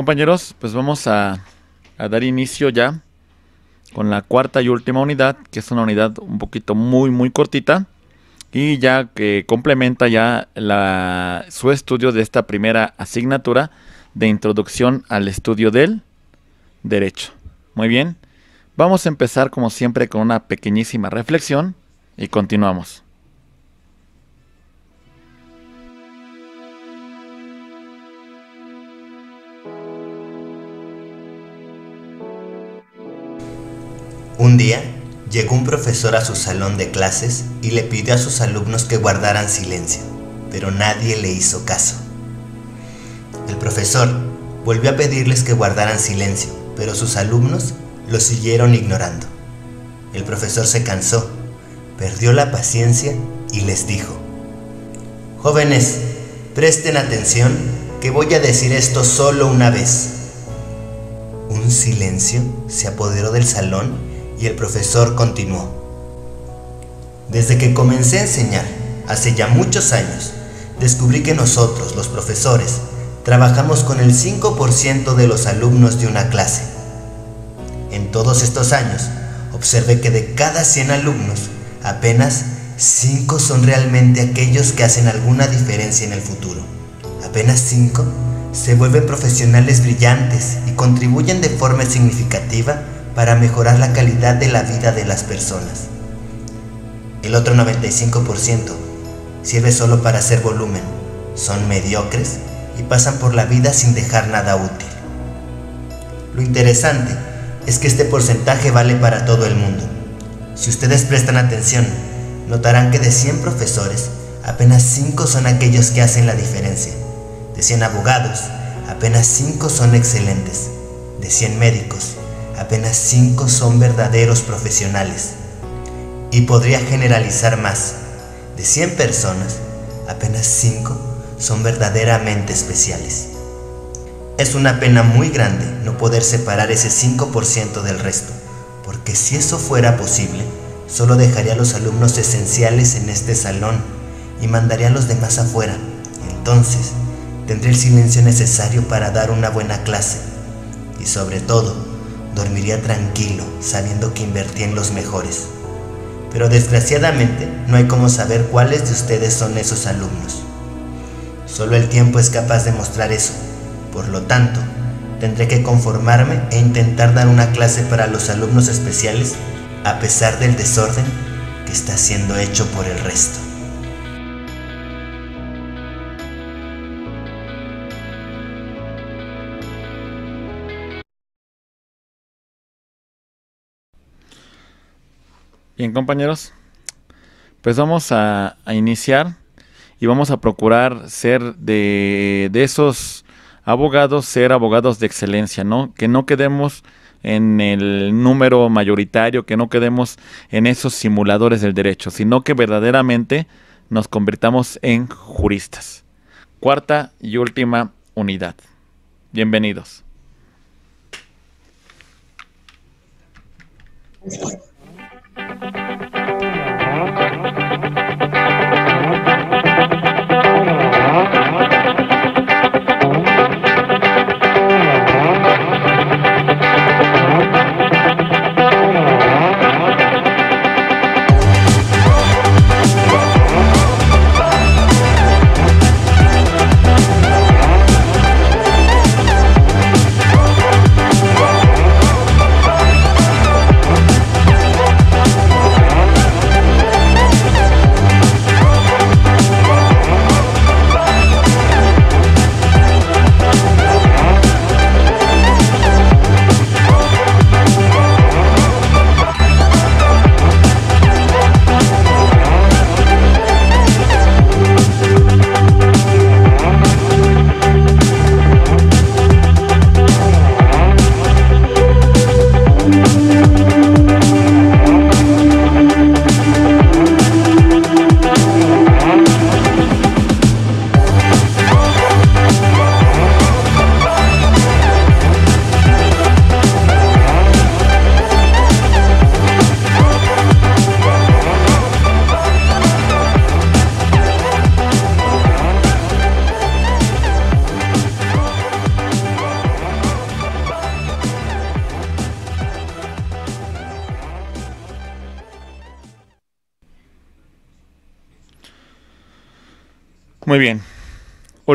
compañeros, pues vamos a, dar inicio ya con la cuarta y última unidad, que es una unidad un poquito muy, muy cortita y ya que complementa ya su estudio de esta primera asignatura de introducción al estudio del derecho. Muy bien, vamos a empezar como siempre con una pequeñísima reflexión y continuamos. Un día, llegó un profesor a su salón de clases y le pidió a sus alumnos que guardaran silencio, pero nadie le hizo caso. El profesor volvió a pedirles que guardaran silencio, pero sus alumnos lo siguieron ignorando. El profesor se cansó, perdió la paciencia y les dijo, Jóvenes, presten atención que voy a decir esto solo una vez. Un silencio se apoderó del salón y el profesor continuó. Desde que comencé a enseñar, hace ya muchos años, descubrí que nosotros, los profesores, trabajamos con el 5% de los alumnos de una clase. En todos estos años, observé que de cada 100 alumnos, apenas 5 son realmente aquellos que hacen alguna diferencia en el futuro. Apenas 5 se vuelven profesionales brillantes y contribuyen de forma significativa para mejorar la calidad de la vida de las personas. El otro 95% sirve solo para hacer volumen, son mediocres y pasan por la vida sin dejar nada útil. Lo interesante es que este porcentaje vale para todo el mundo. Si ustedes prestan atención, notarán que de 100 profesores, apenas 5 son aquellos que hacen la diferencia. De 100 abogados, apenas 5 son excelentes. De 100 médicos, apenas 5 son verdaderos profesionales. Y podría generalizar más. De 100 personas, apenas 5 son verdaderamente especiales. Es una pena muy grande no poder separar ese 5% del resto, porque si eso fuera posible, solo dejaría a los alumnos esenciales en este salón y mandaría a los demás afuera. Entonces, ...tendría el silencio necesario para dar una buena clase. Y sobre todo, dormiría tranquilo sabiendo que invertí en los mejores. Pero desgraciadamente no hay como saber cuáles de ustedes son esos alumnos. Solo el tiempo es capaz de mostrar eso. Por lo tanto, tendré que conformarme e intentar dar una clase para los alumnos especiales a pesar del desorden que está siendo hecho por el resto. Bien, compañeros, pues vamos a, iniciar y vamos a procurar ser de, de, esos abogados, ser abogados de excelencia, ¿no? Que no quedemos en el número mayoritario, que no quedemos en esos simuladores del derecho, sino que verdaderamente nos convirtamos en juristas. Cuarta y última unidad. Bienvenidos. thank you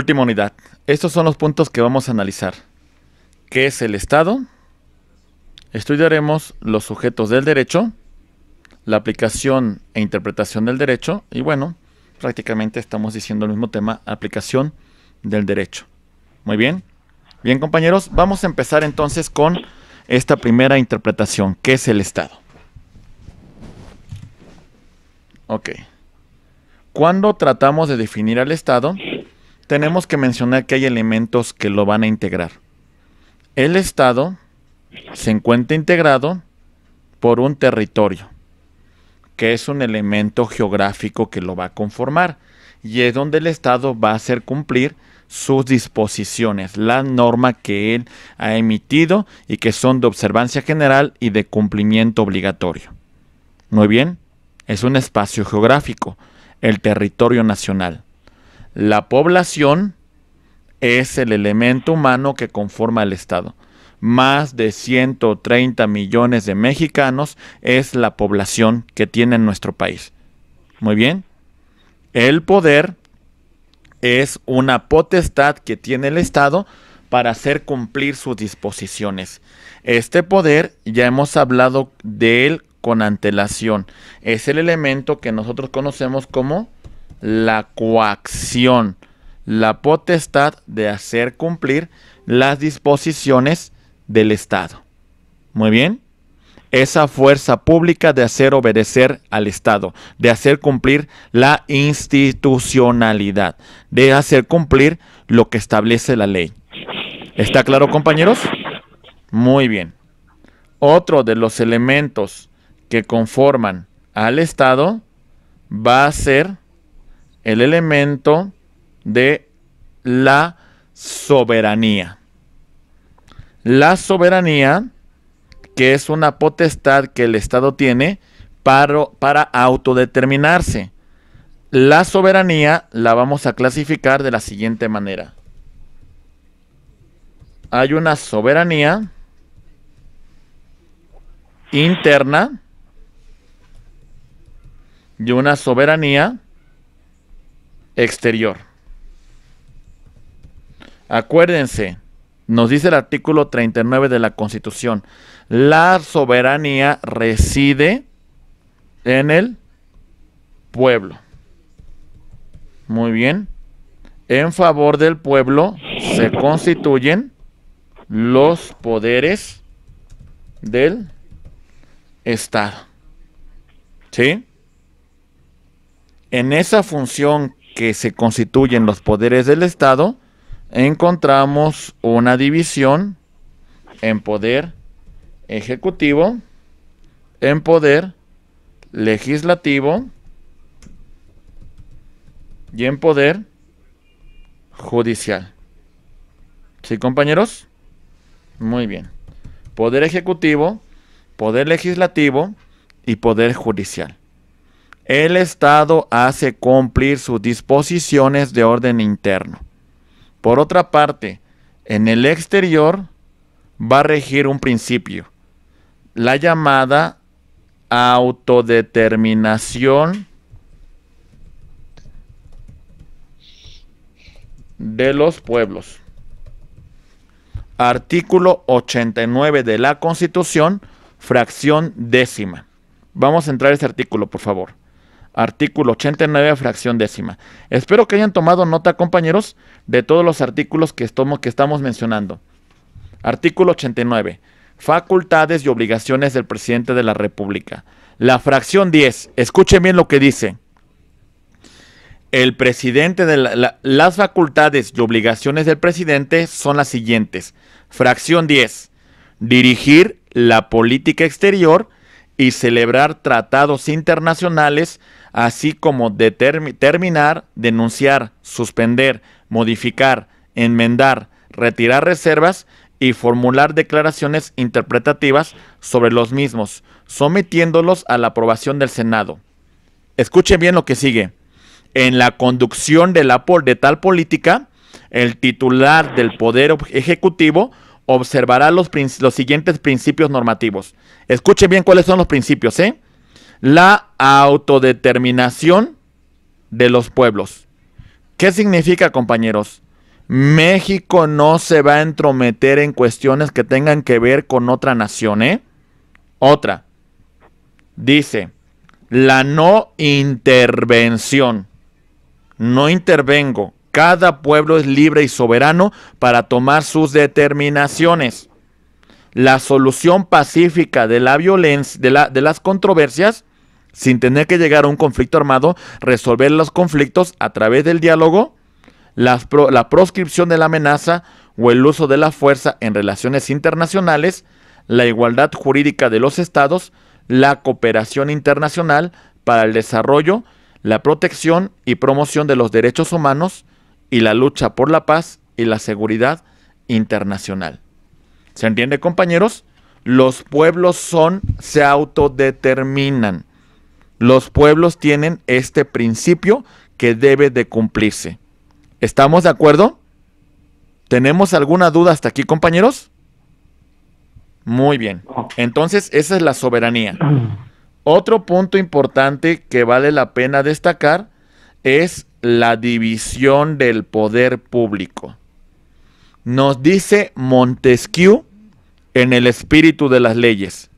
última unidad. Estos son los puntos que vamos a analizar. ¿Qué es el Estado? Estudiaremos los sujetos del derecho, la aplicación e interpretación del derecho y bueno, prácticamente estamos diciendo el mismo tema, aplicación del derecho. Muy bien. Bien compañeros, vamos a empezar entonces con esta primera interpretación, ¿qué es el Estado? Ok. Cuando tratamos de definir al Estado, tenemos que mencionar que hay elementos que lo van a integrar. El Estado se encuentra integrado por un territorio, que es un elemento geográfico que lo va a conformar, y es donde el Estado va a hacer cumplir sus disposiciones, la norma que él ha emitido y que son de observancia general y de cumplimiento obligatorio. Muy bien, es un espacio geográfico, el territorio nacional. La población es el elemento humano que conforma el Estado. Más de 130 millones de mexicanos es la población que tiene nuestro país. Muy bien. El poder es una potestad que tiene el Estado para hacer cumplir sus disposiciones. Este poder ya hemos hablado de él con antelación. Es el elemento que nosotros conocemos como la coacción, la potestad de hacer cumplir las disposiciones del Estado. Muy bien. Esa fuerza pública de hacer obedecer al Estado, de hacer cumplir la institucionalidad, de hacer cumplir lo que establece la ley. ¿Está claro, compañeros? Muy bien. Otro de los elementos que conforman al Estado va a ser el elemento de la soberanía. La soberanía, que es una potestad que el Estado tiene para, para autodeterminarse. La soberanía la vamos a clasificar de la siguiente manera. Hay una soberanía interna y una soberanía exterior. Acuérdense, nos dice el artículo 39 de la Constitución, la soberanía reside en el pueblo. Muy bien. En favor del pueblo se constituyen los poderes del Estado. ¿Sí? En esa función que se constituyen los poderes del Estado, encontramos una división en poder ejecutivo, en poder legislativo y en poder judicial. ¿Sí, compañeros? Muy bien. Poder ejecutivo, poder legislativo y poder judicial el Estado hace cumplir sus disposiciones de orden interno. Por otra parte, en el exterior va a regir un principio, la llamada autodeterminación de los pueblos. Artículo 89 de la Constitución, fracción décima. Vamos a entrar a ese artículo, por favor. Artículo 89, fracción décima. Espero que hayan tomado nota, compañeros, de todos los artículos que estamos, que estamos mencionando. Artículo 89. Facultades y obligaciones del presidente de la República. La fracción 10. Escuchen bien lo que dice. El presidente de las facultades y obligaciones del presidente son las siguientes. Fracción 10. Dirigir la política exterior y celebrar tratados internacionales, así como determinar, terminar, denunciar, suspender, modificar, enmendar, retirar reservas y formular declaraciones interpretativas sobre los mismos, sometiéndolos a la aprobación del Senado. Escuchen bien lo que sigue. En la conducción de, la, de tal política, el titular del Poder Ejecutivo observará los, los siguientes principios normativos. Escuchen bien cuáles son los principios, ¿eh? La autodeterminación de los pueblos. ¿Qué significa, compañeros? México no se va a entrometer en cuestiones que tengan que ver con otra nación, ¿eh? Otra. Dice, la no intervención. No intervengo. Cada pueblo es libre y soberano para tomar sus determinaciones. La solución pacífica de la violencia, de, las controversias, sin tener que llegar a un conflicto armado, resolver los conflictos a través del diálogo, la proscripción de la amenaza o el uso de la fuerza en relaciones internacionales, la igualdad jurídica de los estados, la cooperación internacional para el desarrollo, la protección y promoción de los derechos humanos, y la lucha por la paz y la seguridad internacional. ¿Se entiende, compañeros? Los pueblos son, se autodeterminan. Los pueblos tienen este principio que debe de cumplirse. ¿Estamos de acuerdo? ¿Tenemos alguna duda hasta aquí, compañeros? Muy bien. Entonces, esa es la soberanía. Otro punto importante que vale la pena destacar es la división del poder público. Nos dice Montesquieu en el espíritu de las leyes.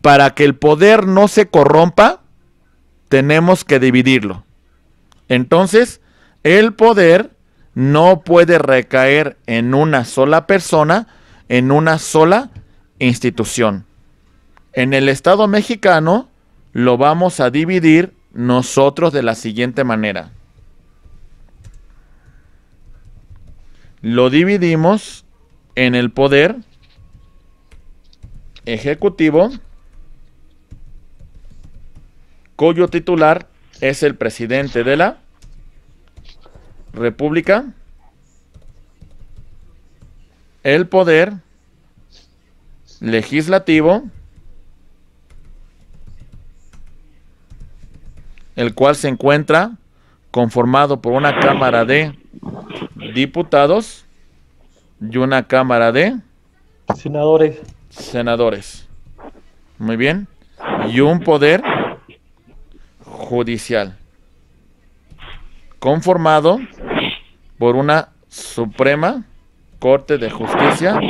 Para que el poder no se corrompa, tenemos que dividirlo. Entonces, el poder no puede recaer en una sola persona, en una sola institución. En el Estado mexicano lo vamos a dividir nosotros de la siguiente manera. lo dividimos en el poder ejecutivo cuyo titular es el presidente de la República, el poder legislativo, el cual se encuentra conformado por una Cámara de diputados y una Cámara de senadores. Senadores. Muy bien. Y un poder judicial conformado por una Suprema Corte de Justicia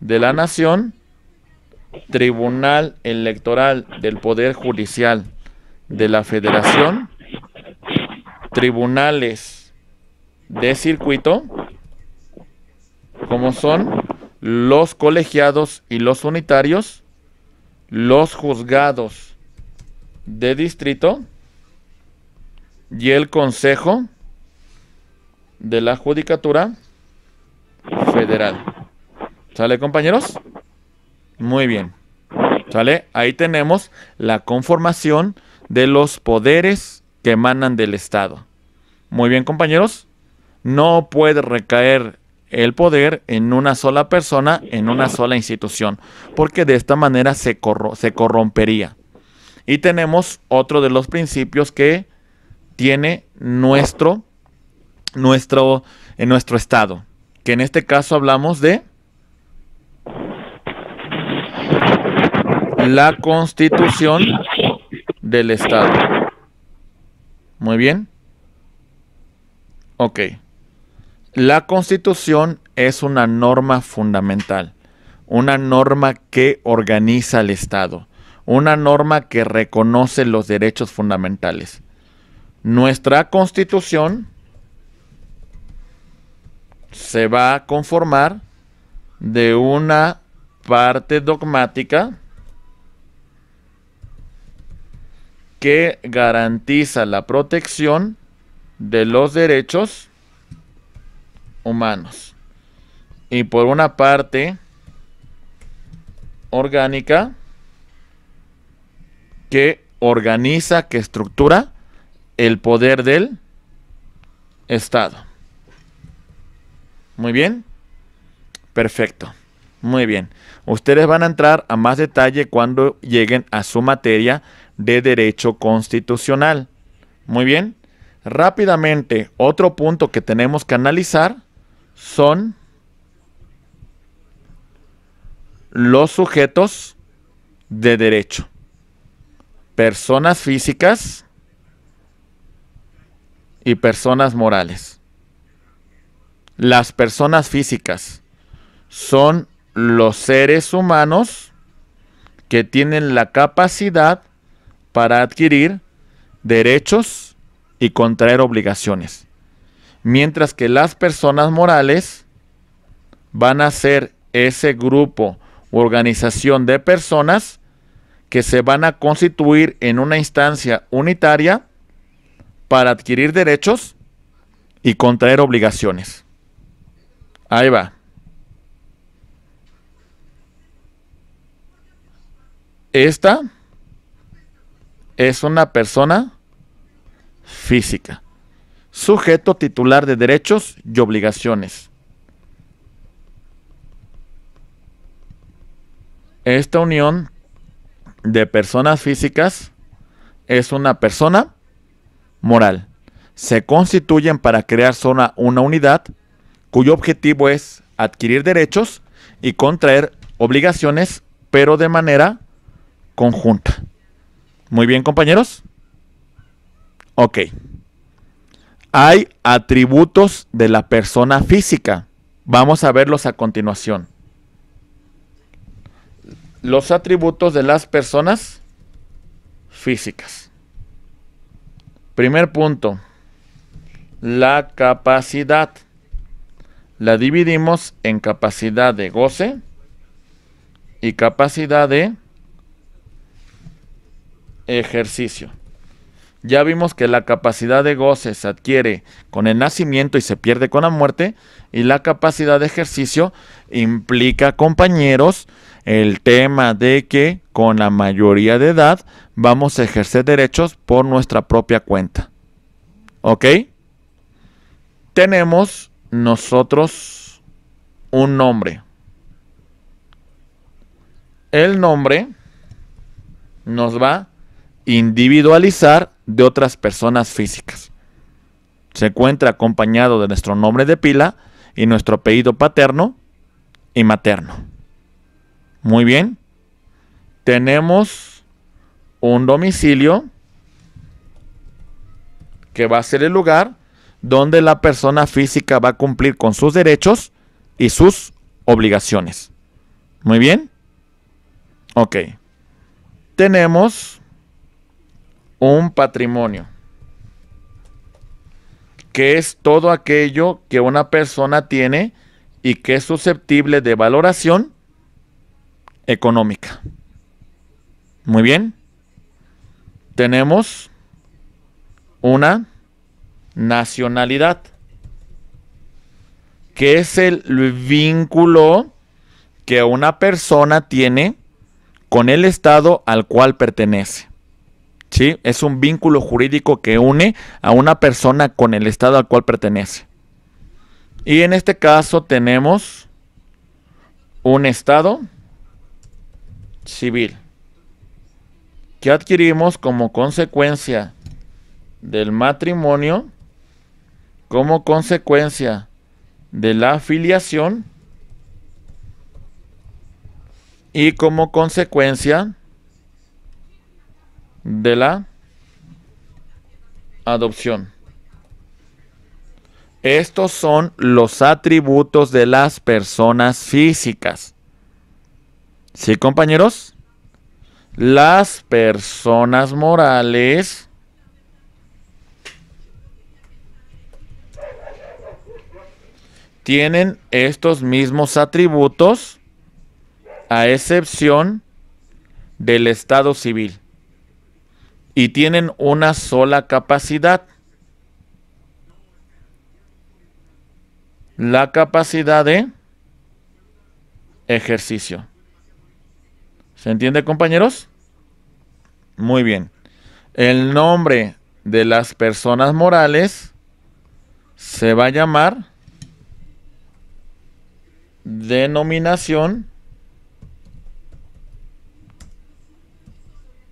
de la Nación, Tribunal Electoral del Poder Judicial de la Federación, tribunales de circuito, como son los colegiados y los unitarios, los juzgados de distrito y el Consejo de la Judicatura Federal. ¿Sale compañeros? Muy bien. ¿Sale? Ahí tenemos la conformación de los poderes que emanan del Estado. Muy bien compañeros. No puede recaer el poder en una sola persona, en una sola institución, porque de esta manera se, se corrompería. Y tenemos otro de los principios que tiene nuestro, nuestro, en nuestro estado, que en este caso hablamos de la constitución del estado. Muy bien. Ok. La constitución es una norma fundamental, una norma que organiza el Estado, una norma que reconoce los derechos fundamentales. Nuestra constitución se va a conformar de una parte dogmática que garantiza la protección de los derechos humanos. Y por una parte orgánica que organiza, que estructura el poder del Estado. Muy bien. Perfecto. Muy bien. Ustedes van a entrar a más detalle cuando lleguen a su materia de derecho constitucional. Muy bien. Rápidamente, otro punto que tenemos que analizar son los sujetos de derecho. Personas físicas y personas morales. Las personas físicas son los seres humanos que tienen la capacidad para adquirir derechos y contraer obligaciones mientras que las personas morales van a ser ese grupo u organización de personas que se van a constituir en una instancia unitaria para adquirir derechos y contraer obligaciones. Ahí va. Esta es una persona física sujeto titular de derechos y obligaciones. Esta unión de personas físicas es una persona moral. Se constituyen para crear una unidad cuyo objetivo es adquirir derechos y contraer obligaciones, pero de manera conjunta. Muy bien, compañeros. Ok hay atributos de la persona física. Vamos a verlos a continuación. Los atributos de las personas físicas. Primer punto, la capacidad. La dividimos en capacidad de goce y capacidad de ejercicio ya vimos que la capacidad de goce se adquiere con el nacimiento y se pierde con la muerte, y la capacidad de ejercicio implica, compañeros, el tema de que con la mayoría de edad vamos a ejercer derechos por nuestra propia cuenta. ¿Ok? Tenemos nosotros un nombre. El nombre nos va a individualizar de otras personas físicas. Se encuentra acompañado de nuestro nombre de pila y nuestro apellido paterno y materno. Muy bien. Tenemos un domicilio que va a ser el lugar donde la persona física va a cumplir con sus derechos y sus obligaciones. Muy bien. Ok. Tenemos un patrimonio, que es todo aquello que una persona tiene y que es susceptible de valoración económica. Muy bien. Tenemos una nacionalidad, que es el vínculo que una persona tiene con el Estado al cual pertenece. Es un vínculo jurídico que une a una persona con el Estado al cual pertenece. Y en este caso tenemos un Estado civil que adquirimos como consecuencia del matrimonio, como consecuencia de la afiliación y como consecuencia de la adopción. Estos son los atributos de las personas físicas. ¿Sí, compañeros? Las personas morales tienen estos mismos atributos a excepción del estado civil y tienen una sola capacidad. La capacidad de ejercicio. ¿Se entiende, compañeros? Muy bien. El nombre de las personas morales se va a llamar denominación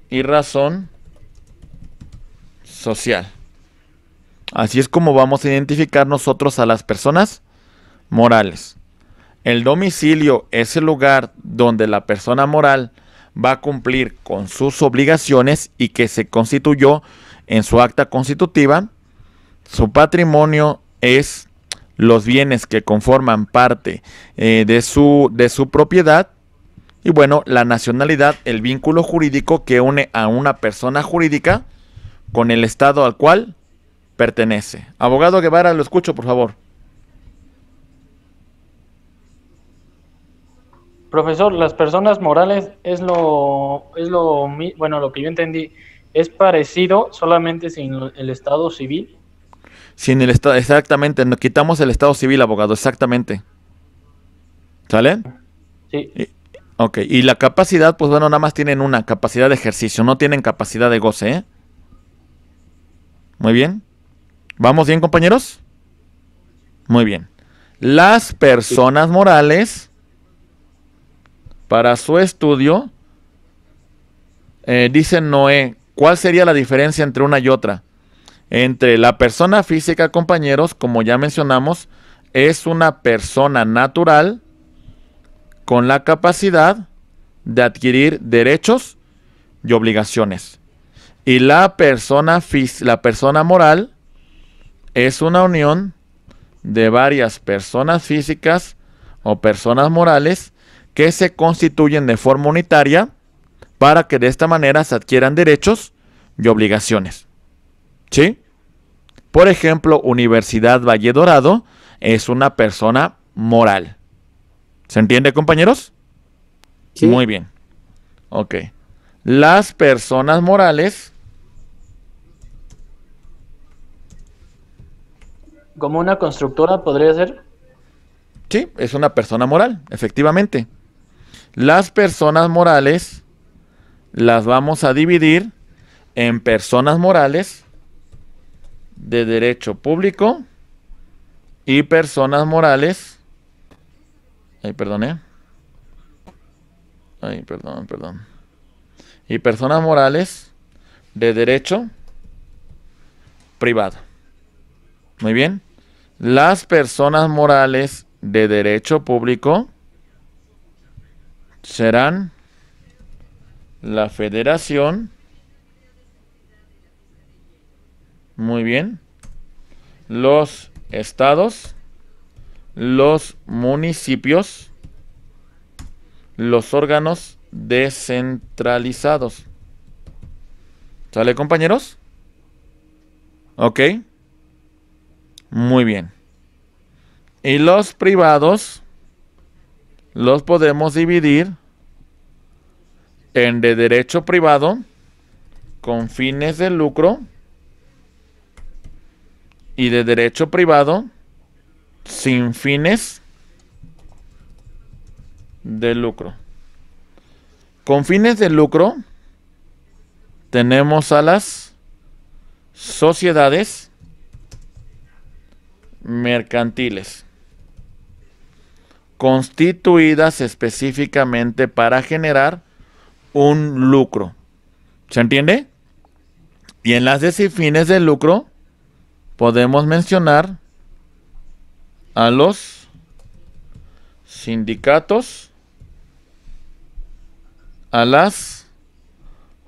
y razón social. Así es como vamos a identificar nosotros a las personas morales. El domicilio es el lugar donde la persona moral va a cumplir con sus obligaciones y que se constituyó en su acta constitutiva. Su patrimonio es los bienes que conforman parte eh, de, su, de su propiedad. Y bueno, la nacionalidad, el vínculo jurídico que une a una persona jurídica con el Estado al cual pertenece. Abogado Guevara, lo escucho, por favor. Profesor, las personas morales es lo, es lo, bueno, lo que yo entendí, es parecido solamente sin el Estado civil. Sin el Estado, exactamente, nos quitamos el Estado civil, abogado, exactamente. ¿Sale? Sí. ok, y la capacidad, pues bueno, nada más tienen una capacidad de ejercicio, no tienen capacidad de goce, ¿eh? Muy bien. ¿Vamos bien, compañeros? Muy bien. Las personas morales, para su estudio, eh, dice Noé, ¿cuál sería la diferencia entre una y otra? Entre la persona física, compañeros, como ya mencionamos, es una persona natural con la capacidad de adquirir derechos y obligaciones. Y la persona, la persona moral es una unión de varias personas físicas o personas morales que se constituyen de forma unitaria para que de esta manera se adquieran derechos y obligaciones. ¿Sí? Por ejemplo, Universidad Valle Dorado es una persona moral. ¿Se entiende, compañeros? Muy bien. Ok. Las personas morales ¿Como una constructora podría ser? Sí, es una persona moral, efectivamente. Las personas morales las vamos a dividir en personas morales de derecho público y personas morales. Ay, perdón, ¿eh? Ay, perdón, perdón. Y personas morales de derecho privado. Muy bien. Las personas morales de derecho público serán la federación. Muy bien. Los estados, los municipios, los órganos descentralizados. ¿Sale compañeros? Ok. Muy bien. Y los privados los podemos dividir en de derecho privado con fines de lucro y de derecho privado sin fines de lucro. Con fines de lucro tenemos a las sociedades mercantiles constituidas específicamente para generar un lucro. ¿Se entiende? Y en las fines de lucro podemos mencionar a los sindicatos, a las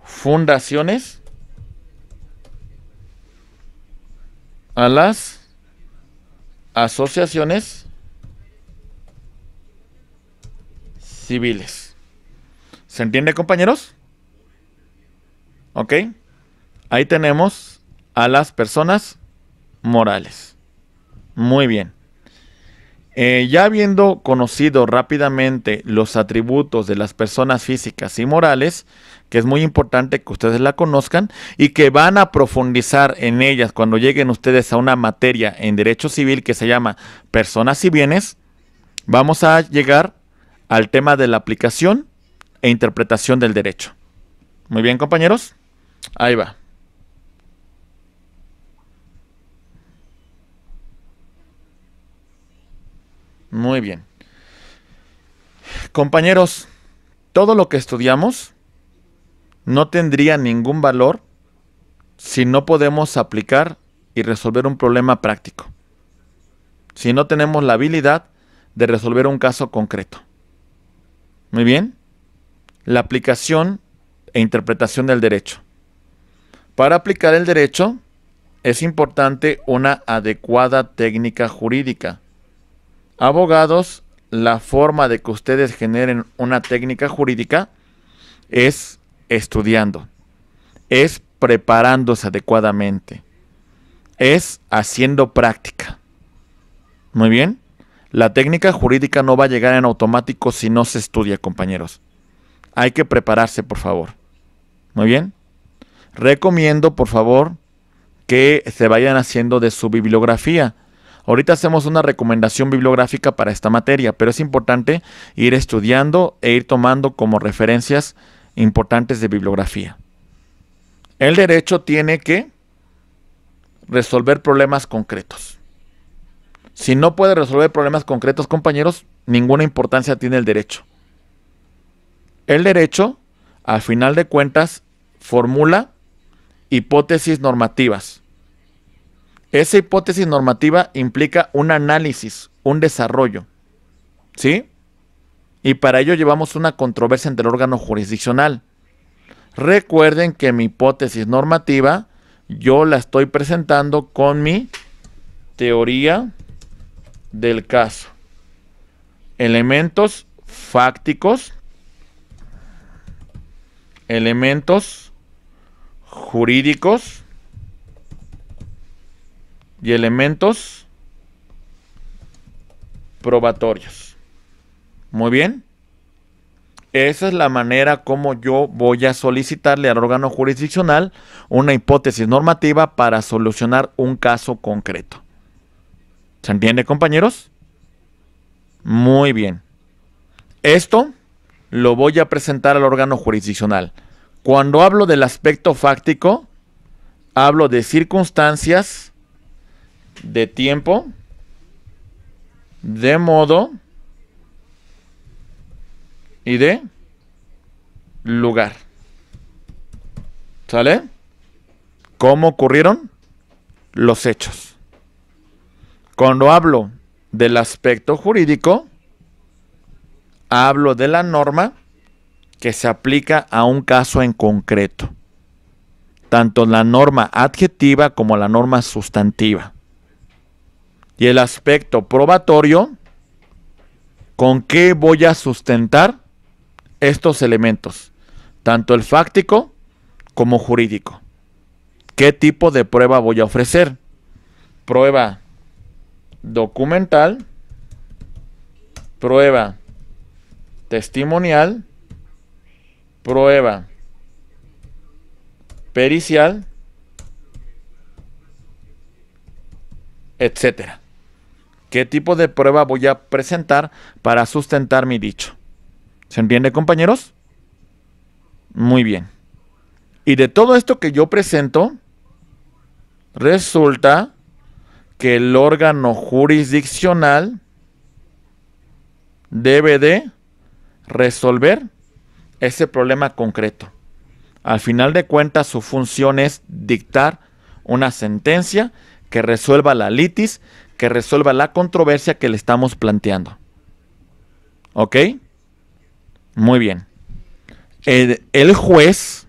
fundaciones, a las asociaciones civiles. ¿Se entiende, compañeros? ¿Ok? Ahí tenemos a las personas morales. Muy bien. Eh, ya habiendo conocido rápidamente los atributos de las personas físicas y morales, que es muy importante que ustedes la conozcan y que van a profundizar en ellas cuando lleguen ustedes a una materia en derecho civil que se llama personas y bienes, vamos a llegar al tema de la aplicación e interpretación del derecho. Muy bien, compañeros. Ahí va. Muy bien. Compañeros, todo lo que estudiamos no tendría ningún valor si no podemos aplicar y resolver un problema práctico. Si no tenemos la habilidad de resolver un caso concreto. Muy bien. La aplicación e interpretación del derecho. Para aplicar el derecho es importante una adecuada técnica jurídica abogados, la forma de que ustedes generen una técnica jurídica es estudiando, es preparándose adecuadamente, es haciendo práctica. Muy bien, la técnica jurídica no va a llegar en automático si no se estudia, compañeros. Hay que prepararse, por favor. Muy bien. Recomiendo, por favor, que se vayan haciendo de su bibliografía Ahorita hacemos una recomendación bibliográfica para esta materia, pero es importante ir estudiando e ir tomando como referencias importantes de bibliografía. El derecho tiene que resolver problemas concretos. Si no puede resolver problemas concretos, compañeros, ninguna importancia tiene el derecho. El derecho, al final de cuentas, formula hipótesis normativas esa hipótesis normativa implica un análisis, un desarrollo. ¿Sí? Y para ello llevamos una controversia entre el órgano jurisdiccional. Recuerden que mi hipótesis normativa yo la estoy presentando con mi teoría del caso. Elementos fácticos, elementos jurídicos, y elementos probatorios. Muy bien. Esa es la manera como yo voy a solicitarle al órgano jurisdiccional una hipótesis normativa para solucionar un caso concreto. ¿Se entiende, compañeros? Muy bien. Esto lo voy a presentar al órgano jurisdiccional. Cuando hablo del aspecto fáctico, hablo de circunstancias, de tiempo, de modo y de lugar. ¿Sale? ¿Cómo ocurrieron los hechos? Cuando hablo del aspecto jurídico, hablo de la norma que se aplica a un caso en concreto, tanto la norma adjetiva como la norma sustantiva y el aspecto probatorio con qué voy a sustentar estos elementos, tanto el fáctico como jurídico. ¿Qué tipo de prueba voy a ofrecer? Prueba documental, prueba testimonial, prueba pericial, etcétera qué tipo de prueba voy a presentar para sustentar mi dicho. ¿Se entiende, compañeros? Muy bien. Y de todo esto que yo presento, resulta que el órgano jurisdiccional debe de resolver ese problema concreto. Al final de cuentas, su función es dictar una sentencia que resuelva la litis que resuelva la controversia que le estamos planteando. ¿Ok? Muy bien. El, juez,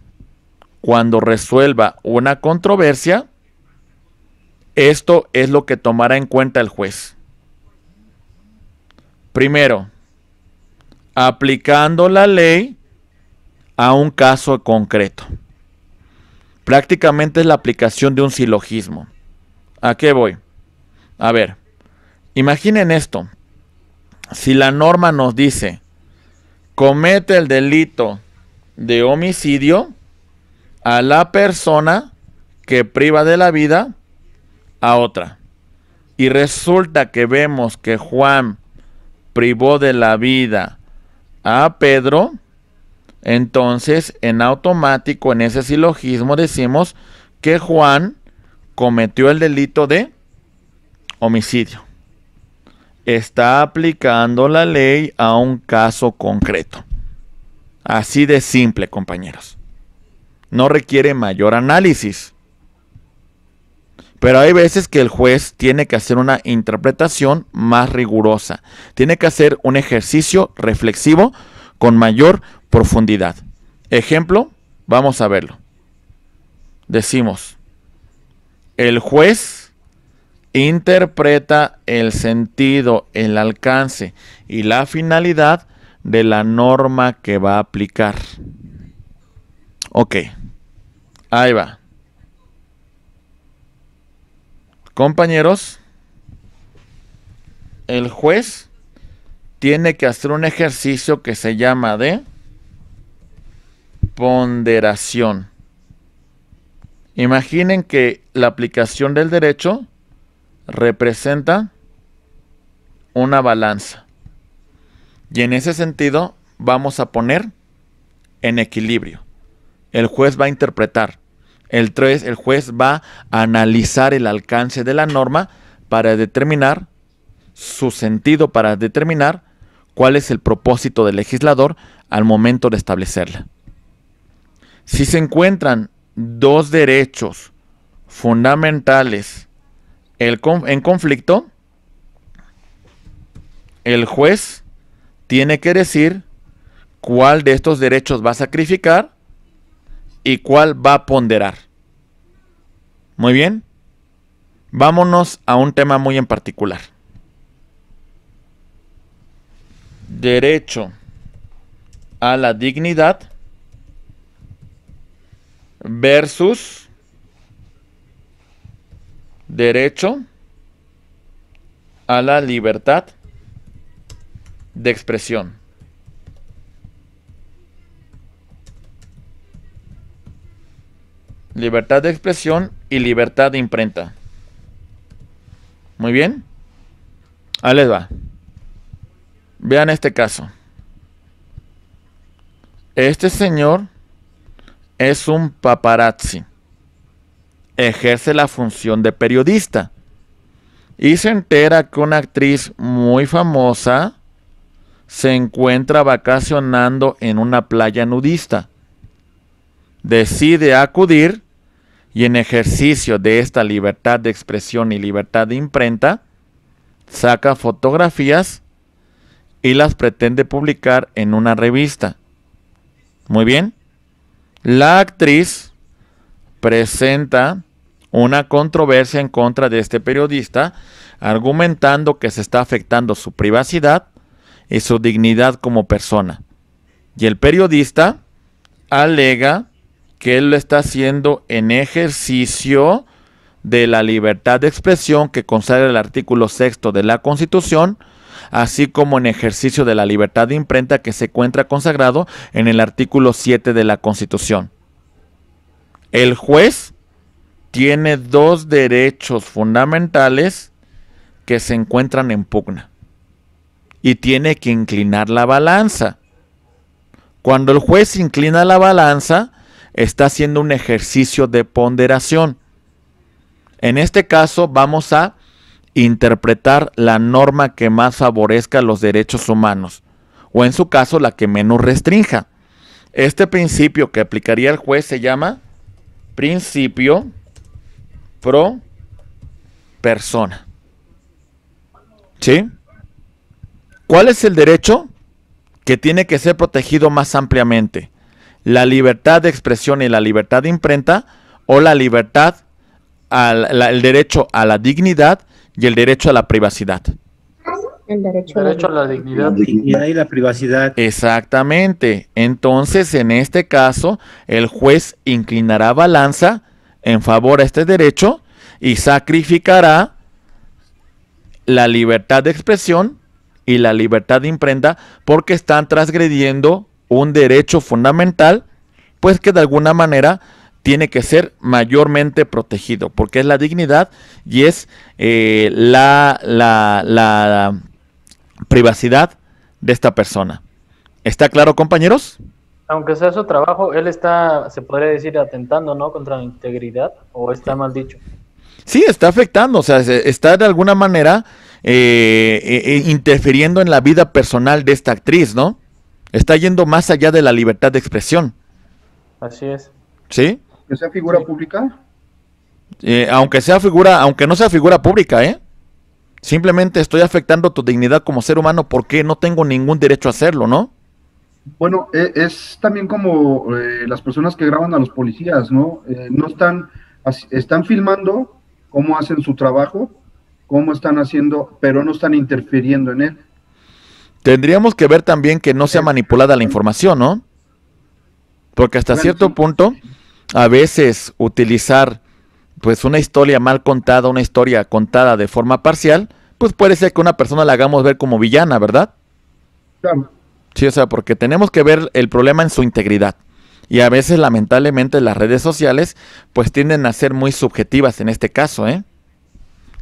cuando resuelva una controversia, esto es lo que tomará en cuenta el juez. Primero, aplicando la ley a un caso concreto. Prácticamente es la aplicación de un silogismo. ¿A qué voy? A ver, imaginen esto. Si la norma nos dice, comete el delito de homicidio a la persona que priva de la vida a otra. Y resulta que vemos que Juan privó de la vida a Pedro, entonces en automático en ese silogismo decimos que Juan cometió el delito de homicidio. Está aplicando la ley a un caso concreto. Así de simple, compañeros. No requiere mayor análisis. Pero hay veces que el juez tiene que hacer una interpretación más rigurosa. Tiene que hacer un ejercicio reflexivo con mayor profundidad. Ejemplo, vamos a verlo. Decimos, el juez interpreta el sentido, el alcance y la finalidad de la norma que va a aplicar. Ok, ahí va. Compañeros, el juez tiene que hacer un ejercicio que se llama de ponderación. Imaginen que la aplicación del derecho representa una balanza. Y en ese sentido vamos a poner en equilibrio. El juez va a interpretar. El, el juez va a analizar el alcance de la norma para determinar su sentido, para determinar cuál es el propósito del legislador al momento de establecerla. Si se encuentran dos derechos fundamentales en conflicto, el juez tiene que decir cuál de estos derechos va a sacrificar y cuál va a ponderar. Muy bien. Vámonos a un tema muy en particular. Derecho a la dignidad versus derecho a la libertad de expresión. Libertad de expresión y libertad de imprenta. Muy bien. Ahí les va. Vean este caso. Este señor es un paparazzi ejerce la función de periodista y se entera que una actriz muy famosa se encuentra vacacionando en una playa nudista. Decide acudir y en ejercicio de esta libertad de expresión y libertad de imprenta, saca fotografías y las pretende publicar en una revista. Muy bien. La actriz presenta una controversia en contra de este periodista, argumentando que se está afectando su privacidad y su dignidad como persona. Y el periodista alega que él lo está haciendo en ejercicio de la libertad de expresión que consagra el artículo sexto de la Constitución, así como en ejercicio de la libertad de imprenta que se encuentra consagrado en el artículo 7 de la Constitución. El juez tiene dos derechos fundamentales que se encuentran en pugna y tiene que inclinar la balanza. Cuando el juez inclina la balanza, está haciendo un ejercicio de ponderación. En este caso vamos a interpretar la norma que más favorezca los derechos humanos, o en su caso la que menos restrinja. Este principio que aplicaría el juez se llama principio pro persona. ¿Sí? ¿Cuál es el derecho que tiene que ser protegido más ampliamente? ¿La libertad de expresión y la libertad de imprenta o la libertad, al, el derecho a la dignidad y el derecho a la privacidad? El derecho, a, la dignidad. y la privacidad. Exactamente. Entonces, en este caso, el juez inclinará balanza en favor a este derecho y sacrificará la libertad de expresión y la libertad de imprenta porque están transgrediendo un derecho fundamental, pues que de alguna manera tiene que ser mayormente protegido, porque es la dignidad y es eh, la, la, privacidad de esta persona. ¿Está claro, compañeros? Aunque sea su trabajo, él está, se podría decir, atentando, ¿no? Contra la integridad, o está mal dicho. Sí, está afectando, o sea, está de alguna manera eh, eh, eh, interfiriendo en la vida personal de esta actriz, ¿no? Está yendo más allá de la libertad de expresión. Así es. ¿Sí? ¿Que sea figura pública? aunque sea figura, aunque no sea figura pública, ¿eh? Simplemente estoy afectando tu dignidad como ser humano porque no tengo ningún derecho a hacerlo, ¿no? Bueno, e, es también como eh, las personas que graban a los policías, ¿no? Eh, no están, están filmando cómo hacen su trabajo, cómo están haciendo, pero no están interfiriendo en él. Tendríamos que ver también que no sea eh, manipulada la información, ¿no? Porque hasta cierto punto, a veces utilizar pues una historia mal contada, una historia contada de forma parcial, pues puede ser que una persona la hagamos ver como villana, ¿verdad? Sí, o sea, porque tenemos que ver el problema en su integridad. Y a veces, lamentablemente, las redes sociales, pues tienden a ser muy subjetivas en este caso, ¿eh?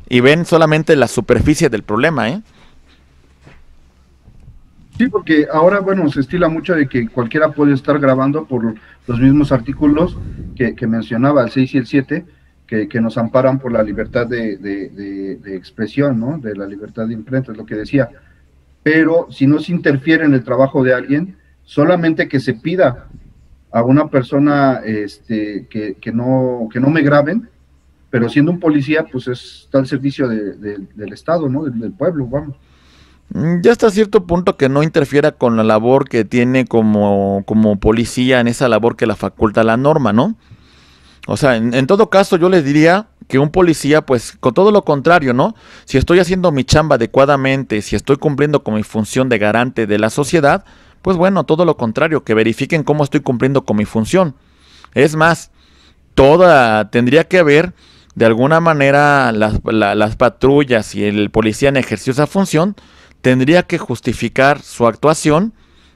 Y ven solamente la superficie del problema, ¿eh? Sí, porque ahora, bueno, se estila mucho de que cualquiera puede estar grabando por los mismos artículos que, que mencionaba, el 6 y el 7, que, nos amparan por la libertad de, expresión, ¿no? de la libertad de imprenta, es lo que decía. Pero si no se interfiere en el trabajo de alguien, solamente que se pida a una persona este, que, no, que no me graben, pero siendo un policía, pues está al servicio del Estado, ¿no? del, pueblo, vamos mm, ya hasta cierto punto que no interfiera con la labor que tiene como, como, policía en esa labor que la faculta la norma, ¿no? O sea, en, todo caso yo les diría que un policía, pues con todo lo contrario, ¿no? Si estoy haciendo mi chamba adecuadamente, si estoy cumpliendo con mi función de garante de la sociedad, pues bueno, todo lo contrario, que verifiquen cómo estoy cumpliendo con mi función. Es más, toda tendría que haber de alguna manera las, patrullas y el policía en ejercicio esa función tendría que justificar su actuación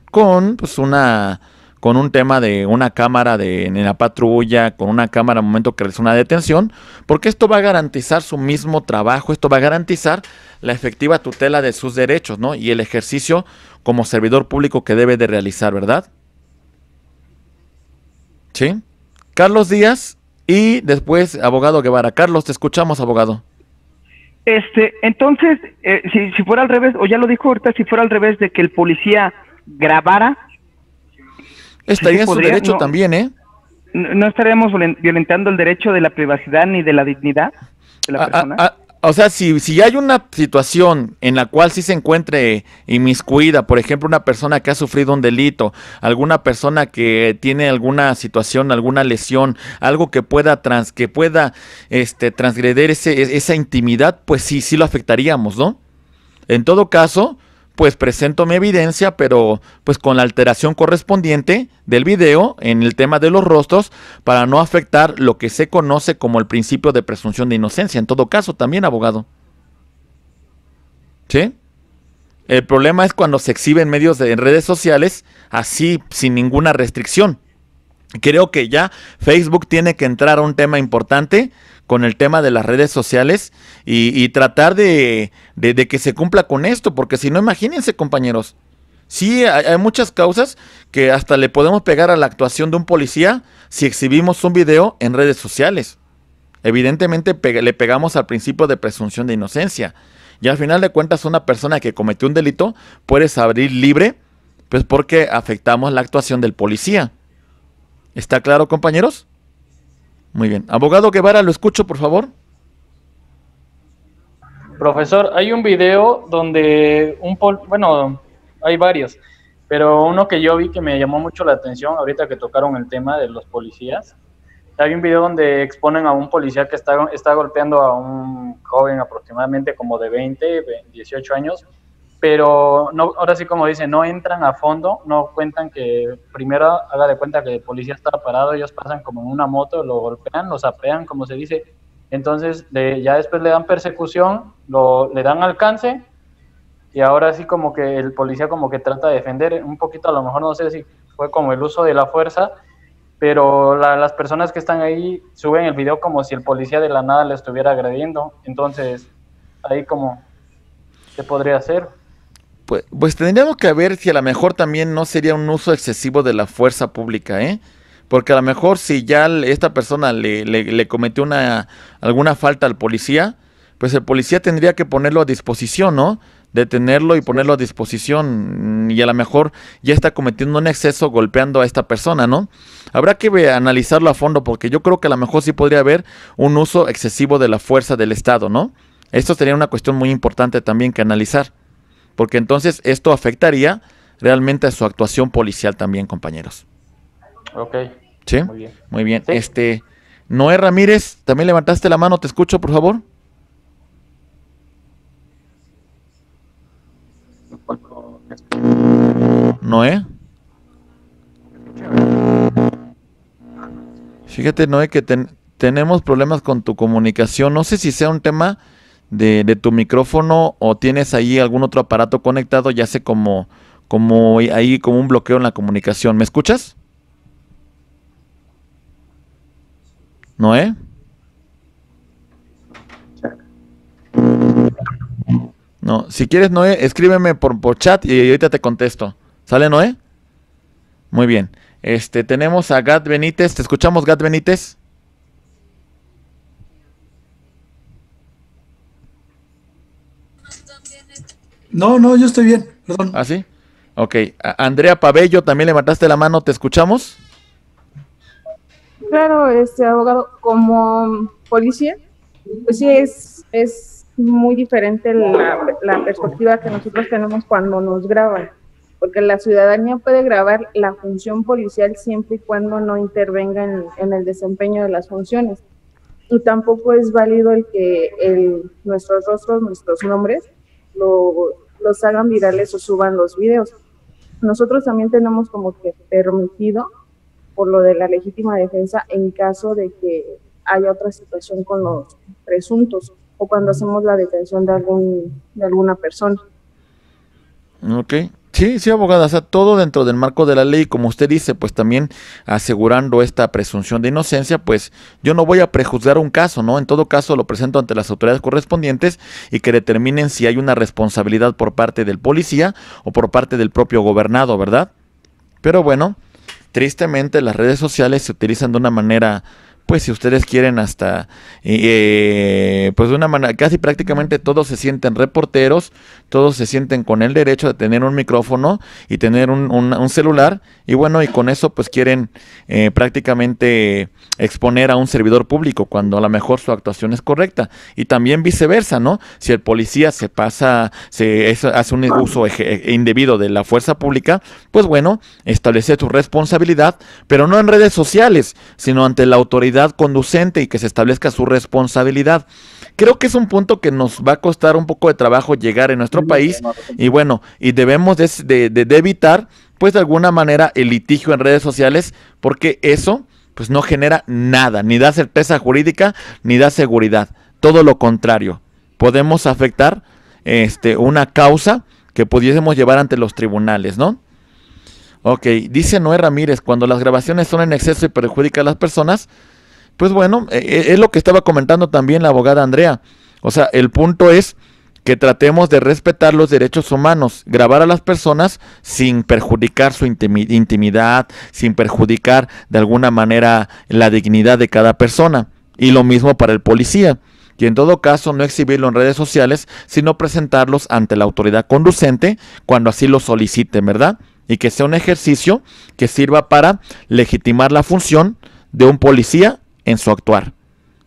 con pues una con un tema de una cámara de, en la patrulla, con una cámara al momento que es una detención, porque esto va a garantizar su mismo trabajo, esto va a garantizar la efectiva tutela de sus derechos, ¿no? Y el ejercicio como servidor público que debe de realizar, ¿verdad? ¿Sí? Carlos Díaz y después abogado Guevara. Carlos, te escuchamos, abogado. Este, entonces, eh, si, si fuera al revés, o ya lo dijo ahorita, si fuera al revés de que el policía grabara, Estaría en su derecho también, ¿eh? ¿No estaríamos violentando el derecho de la privacidad ni de la dignidad de la ah, ah, persona? Ah, o sea, si, si hay una situación en la cual sí se encuentre inmiscuida, por ejemplo, una persona que ha sufrido un delito, alguna persona que tiene alguna situación, alguna lesión, algo que pueda trans, que pueda este transgreder e-, esa intimidad, pues sí, sí lo afectaríamos, ¿no? En todo caso, pues presento mi evidencia, pero pues con la alteración correspondiente del video en el tema de los rostros para no afectar lo que se conoce como el principio de presunción de inocencia. En todo caso, también abogado. ¿Sí? El problema es cuando se exhiben medios de en redes sociales así sin ninguna restricción. Creo que ya Facebook tiene que entrar a un tema importante con el tema de las redes sociales y, tratar de, que se cumpla con esto, porque si no, imagínense compañeros, sí hay, muchas causas que hasta le podemos pegar a la actuación de un policía si exhibimos un video en redes sociales. Evidentemente le pegamos al principio de presunción de inocencia. Y al final de cuentas, una persona que cometió un delito puede salir libre, pues porque afectamos la actuación del policía. ¿Está claro, compañeros? Muy bien. Abogado Guevara, lo escucho, por favor. Profesor, hay un video donde un pol bueno, hay varios, pero uno que yo vi que me llamó mucho la atención ahorita que tocaron el tema de los policías. Hay un video donde exponen a un policía que está, está golpeando a un joven aproximadamente como de 20, 18 años pero no, ahora sí como dice, no entran a fondo, no cuentan que primero haga de cuenta que el policía está parado, ellos pasan como en una moto, lo golpean, lo sapean, como se dice, entonces ya después le dan persecución, le dan alcance y ahora sí como que el policía como que trata de defender un poquito, a lo mejor no sé si fue como el uso de la fuerza, pero las personas que están ahí suben el video como si el policía de la nada le estuviera agrediendo, entonces ahí como, ¿qué podría hacer? Pues, pues, tendríamos que ver si a lo mejor también no sería un uso excesivo de la fuerza pública, ¿eh? Porque a lo mejor si ya esta persona le, le cometió una, alguna falta al policía, pues el policía tendría que ponerlo a disposición, ¿no? Detenerlo y ponerlo a disposición. Mm, y a lo mejor ya está cometiendo un exceso golpeando a esta persona, ¿no? Habrá que analizarlo a fondo porque yo creo que a lo mejor sí podría haber un uso excesivo de la fuerza del Estado, ¿no? Esto sería una cuestión muy importante también que analizar porque entonces esto afectaría realmente a su actuación policial también, compañeros. Ok. ¿Sí? Muy bien. Este, Noé Ramírez, también levantaste la mano, te escucho, por favor. Noé. Fíjate, Noé, que tenemos problemas con tu comunicación. No sé si sea un tema de, tu micrófono o tienes ahí algún otro aparato conectado Ya sé como, como ahí como un bloqueo en la comunicación. ¿Me escuchas? ¿No, eh? No, si quieres, Noé, escríbeme por, por chat y ahorita te contesto. ¿Sale, Noé? Muy bien. Este, tenemos a Gat Benítez. ¿Te escuchamos, Gat Benítez? No, no, yo estoy bien, perdón. ¿Ah, sí? Ok. Andrea Pabello, también le mataste la mano, ¿te escuchamos? Claro, este abogado, como policía, pues sí, es, es muy diferente la, perspectiva que nosotros tenemos cuando nos graban, porque la ciudadanía puede grabar la función policial siempre y cuando no intervenga en, el desempeño de las funciones. Y tampoco es válido el que nuestros rostros, nuestros nombres lo, los hagan virales o suban los videos. Nosotros también tenemos como que permitido por lo de la legítima defensa en caso de que haya otra situación con los presuntos o cuando hacemos la detención de, algún, de alguna persona. ¿Ok? Sí, sí, abogada, o sea, todo dentro del marco de la ley, como usted dice, pues también asegurando esta presunción de inocencia, pues yo no voy a prejuzgar un caso, ¿no? En todo caso lo presento ante las autoridades correspondientes y que determinen si hay una responsabilidad por parte del policía o por parte del propio gobernado, ¿verdad? Pero bueno, tristemente las redes sociales se utilizan de una manera pues si ustedes quieren hasta, eh, eh, pues de una manera, casi prácticamente todos se sienten reporteros, todos se sienten con el derecho de tener un micrófono y tener un, celular, y bueno, y con eso pues quieren eh, prácticamente exponer a un servidor público cuando a lo mejor su actuación es correcta, y también viceversa, ¿no? Si el policía se pasa, se hace un uso indebido de la fuerza pública, pues bueno, establece su responsabilidad, pero no en redes sociales, sino ante la autoridad conducente y que se establezca su responsabilidad. Creo que es un punto que nos va a costar un poco de trabajo llegar en nuestro país y bueno, y debemos de, evitar pues de alguna manera el litigio en redes sociales porque eso pues no genera nada, ni da certeza jurídica, ni da seguridad. Todo lo contrario, podemos afectar este, una causa que pudiésemos llevar ante los tribunales, ¿no? Ok, dice Noé Ramírez, cuando las grabaciones son en exceso y perjudican a las personas, pues bueno, e, e, es lo que estaba comentando también la abogada Andrea. O sea, el punto es que tratemos de respetar los derechos humanos, grabar a las personas sin perjudicar su intimidad, sin perjudicar de alguna manera la dignidad de cada persona. Y lo mismo para el policía. que en todo caso no exhibirlo en redes sociales, sino presentarlos ante la autoridad conducente cuando así lo soliciten, ¿verdad? Y que sea un ejercicio que sirva para legitimar la función de un policía en su actuar.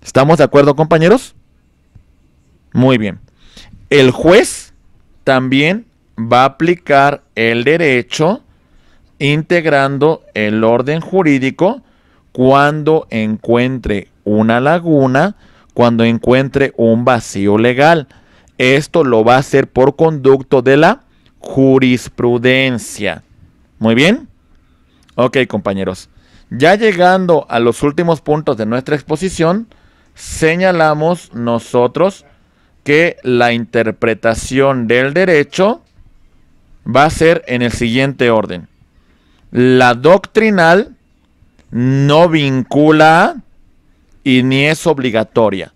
¿Estamos de acuerdo, compañeros? Muy bien. El juez también va a aplicar el derecho integrando el orden jurídico cuando encuentre una laguna, cuando encuentre un vacío legal. Esto lo va a hacer por conducto de la jurisprudencia. Muy bien. Ok, compañeros. Ya llegando a los últimos puntos de nuestra exposición, señalamos nosotros que la interpretación del derecho va a ser en el siguiente orden. La doctrinal no vincula y ni es obligatoria,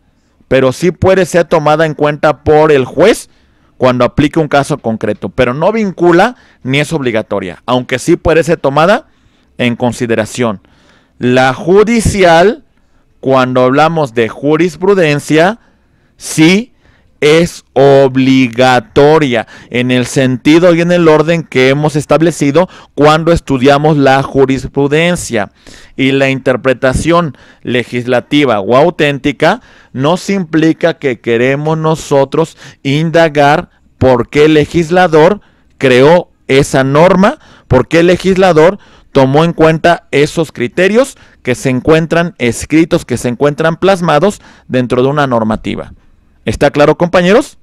pero sí puede ser tomada en cuenta por el juez cuando aplique un caso concreto, pero no vincula ni es obligatoria, aunque sí puede ser tomada en consideración. La judicial, cuando hablamos de jurisprudencia, sí es obligatoria en el sentido y en el orden que hemos establecido cuando estudiamos la jurisprudencia y la interpretación legislativa o auténtica nos implica que queremos nosotros indagar por qué legislador creó esa norma, por qué legislador tomó en cuenta esos criterios que se encuentran escritos, que se encuentran plasmados dentro de una normativa. ¿Está claro, compañeros?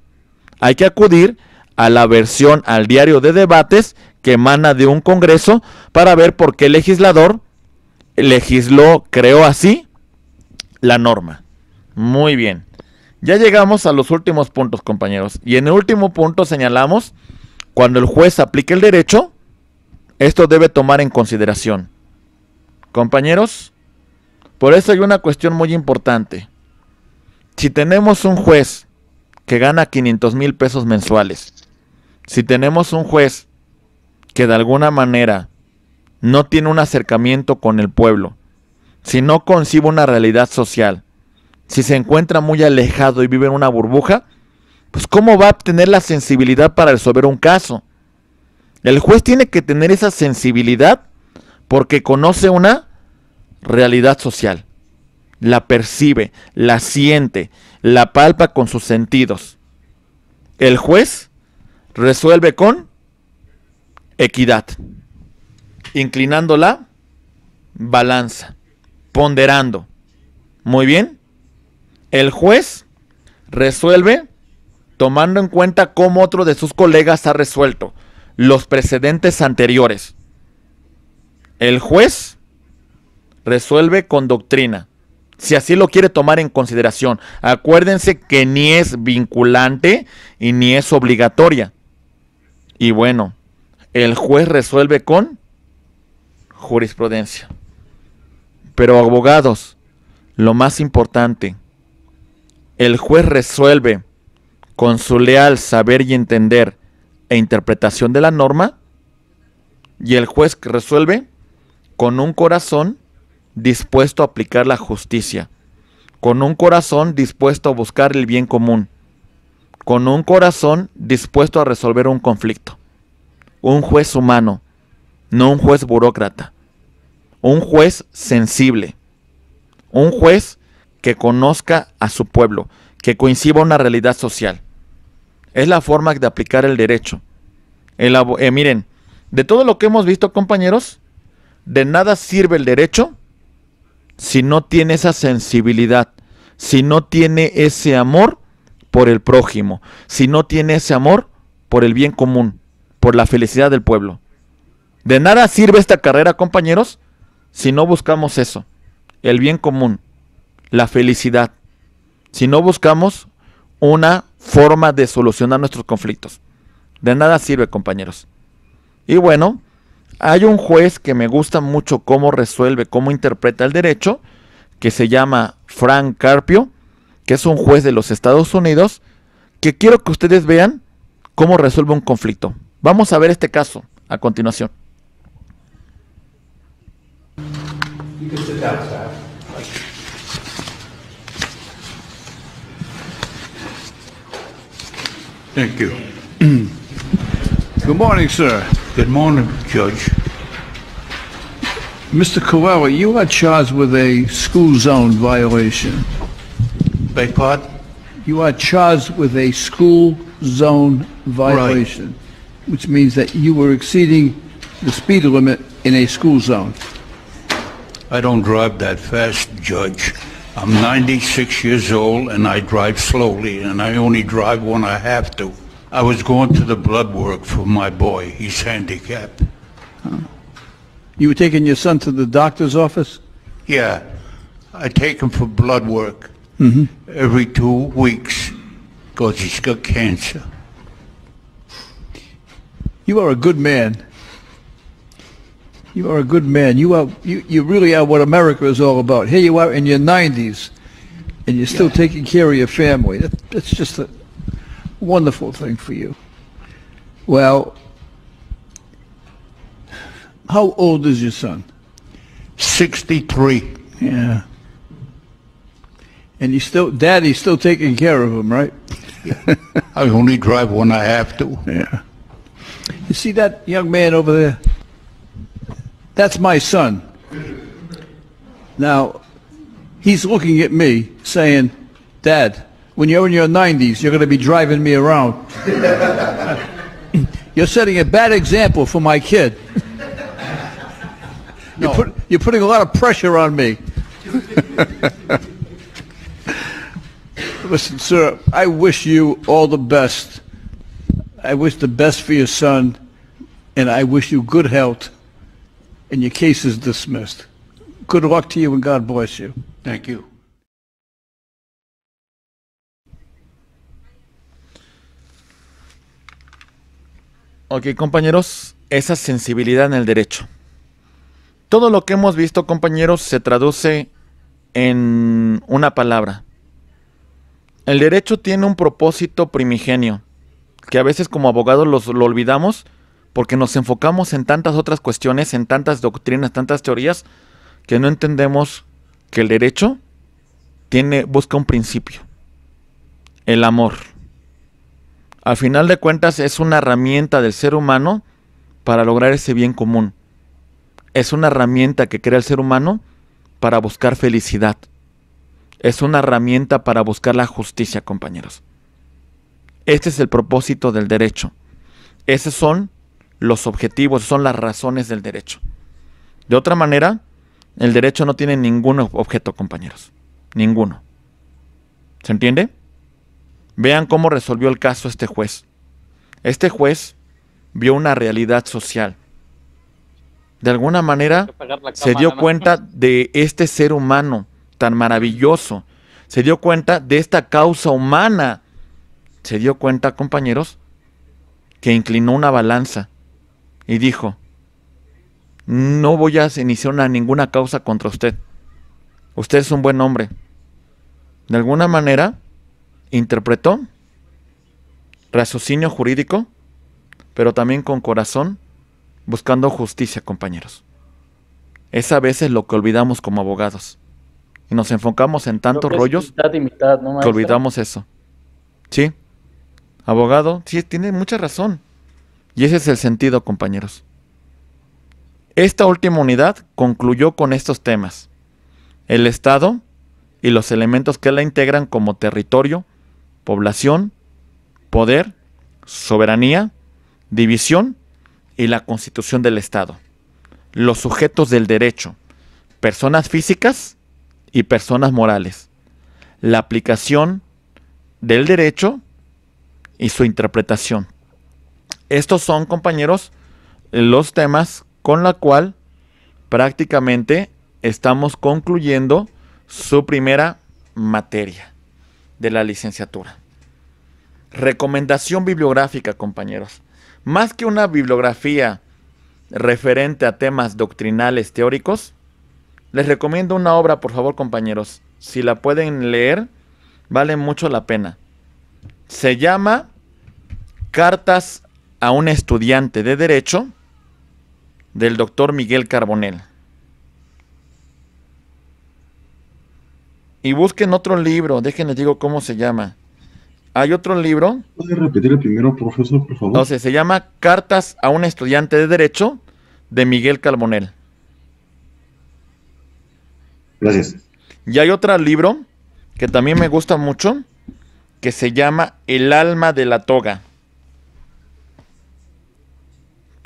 Hay que acudir a la versión, al diario de debates que emana de un Congreso para ver por qué el legislador legisló, creó así, la norma. Muy bien. Ya llegamos a los últimos puntos, compañeros. Y en el último punto señalamos, cuando el juez aplique el derecho, esto debe tomar en consideración. Compañeros, por eso hay una cuestión muy importante. Si tenemos un juez que gana 500 mil pesos mensuales, si tenemos un juez que de alguna manera no tiene un acercamiento con el pueblo, si no concibe una realidad social, si se encuentra muy alejado y vive en una burbuja, pues ¿cómo va a tener la sensibilidad para resolver un caso? El juez tiene que tener esa sensibilidad porque conoce una realidad social. La percibe, la siente, la palpa con sus sentidos. El juez resuelve con equidad, inclinando la balanza, ponderando. Muy bien. El juez resuelve tomando en cuenta cómo otro de sus colegas ha resuelto los precedentes anteriores. El juez resuelve con doctrina, si así lo quiere tomar en consideración. Acuérdense que ni es vinculante y ni es obligatoria. Y bueno, el juez resuelve con jurisprudencia. Pero abogados, lo más importante, el juez resuelve con su leal saber y entender e interpretación de la norma y el juez que resuelve con un corazón dispuesto a aplicar la justicia, con un corazón dispuesto a buscar el bien común, con un corazón dispuesto a resolver un conflicto. Un juez humano, no un juez burócrata, un juez sensible, un juez que conozca a su pueblo, que coincida una realidad social. Es la forma de aplicar el derecho. Eh, miren, de todo lo que hemos visto, compañeros, de nada sirve el derecho si no tiene esa sensibilidad, si no tiene ese amor por el prójimo, si no tiene ese amor por el bien común, por la felicidad del pueblo. De nada sirve esta carrera, compañeros, si no buscamos eso, el bien común, la felicidad, si no buscamos una forma de solucionar nuestros conflictos. De nada sirve, compañeros. Y bueno, hay un juez que me gusta mucho cómo resuelve, cómo interpreta el derecho, que se llama Frank Carpio, que es un juez de los Estados Unidos, que quiero que ustedes vean cómo resuelve un conflicto. Vamos a ver este caso a continuación. Thank you. Good morning, sir. Good morning, Judge. Mr. Kawawa, you are charged with a school zone violation. Beg pardon? You are charged with a school zone violation, right. which means that you were exceeding the speed limit in a school zone. I don't drive that fast, Judge. I'm 96 years old and I drive slowly and I only drive when I have to. I was going to the blood work for my boy. He's handicapped. You were taking your son to the doctor's office? Yeah. I take him for blood work mm -hmm. every two weeks because he's got cancer. You are a good man. You are a good man. You are you, you really are what America is all about. Here you are in your 90s, and you're still yeah. taking care of your family. That, that's just a wonderful thing for you. Well, how old is your son? 63. Yeah. And you still, Daddy's still taking care of him, right? I only drive when I have to. Yeah. You see that young man over there? That's my son. Now, he's looking at me saying, Dad, when you're in your 90s, you're going to be driving me around. you're setting a bad example for my kid. No. You're, put, you're putting a lot of pressure on me. Listen, sir, I wish you all the best. I wish the best for your son, and I wish you good health. and your case is dismissed. Good luck to you and God bless you. Thank you. Ok, compañeros, esa sensibilidad en el derecho. Todo lo que hemos visto, compañeros, se traduce en una palabra. El derecho tiene un propósito primigenio, que a veces como abogados los, lo olvidamos, porque nos enfocamos en tantas otras cuestiones, en tantas doctrinas, tantas teorías, que no entendemos que el derecho tiene, busca un principio, el amor. Al final de cuentas es una herramienta del ser humano para lograr ese bien común. Es una herramienta que crea el ser humano para buscar felicidad. Es una herramienta para buscar la justicia, compañeros. Este es el propósito del derecho. Esos son los objetivos, son las razones del derecho. De otra manera, el derecho no tiene ningún objeto, compañeros. Ninguno. ¿Se entiende? Vean cómo resolvió el caso este juez. Este juez vio una realidad social. De alguna manera se dio cuenta de este ser humano tan maravilloso. Se dio cuenta de esta causa humana. Se dio cuenta, compañeros, que inclinó una balanza y dijo, no voy a iniciar ninguna causa contra usted. Usted es un buen hombre. De alguna manera, interpretó raciocinio jurídico, pero también con corazón, buscando justicia, compañeros. Es a veces lo que olvidamos como abogados. Y nos enfocamos en tantos rollos que olvidamos eso. Sí, abogado, sí, tiene mucha razón. Y ese es el sentido, compañeros. Esta última unidad concluyó con estos temas. El Estado y los elementos que la integran como territorio, población, poder, soberanía, división y la constitución del Estado. Los sujetos del derecho, personas físicas y personas morales. La aplicación del derecho y su interpretación. Estos son, compañeros, los temas con la cual prácticamente estamos concluyendo su primera materia de la licenciatura. Recomendación bibliográfica, compañeros. Más que una bibliografía referente a temas doctrinales teóricos, les recomiendo una obra, por favor, compañeros. Si la pueden leer, vale mucho la pena. Se llama Cartas a un estudiante de Derecho del doctor Miguel Carbonell. Y busquen otro libro, déjenles digo cómo se llama. Hay otro libro. ¿Puede repetir el primero, profesor, por favor? No se llama Cartas a un estudiante de Derecho de Miguel Carbonell. Gracias. Y hay otro libro que también me gusta mucho, que se llama El alma de la toga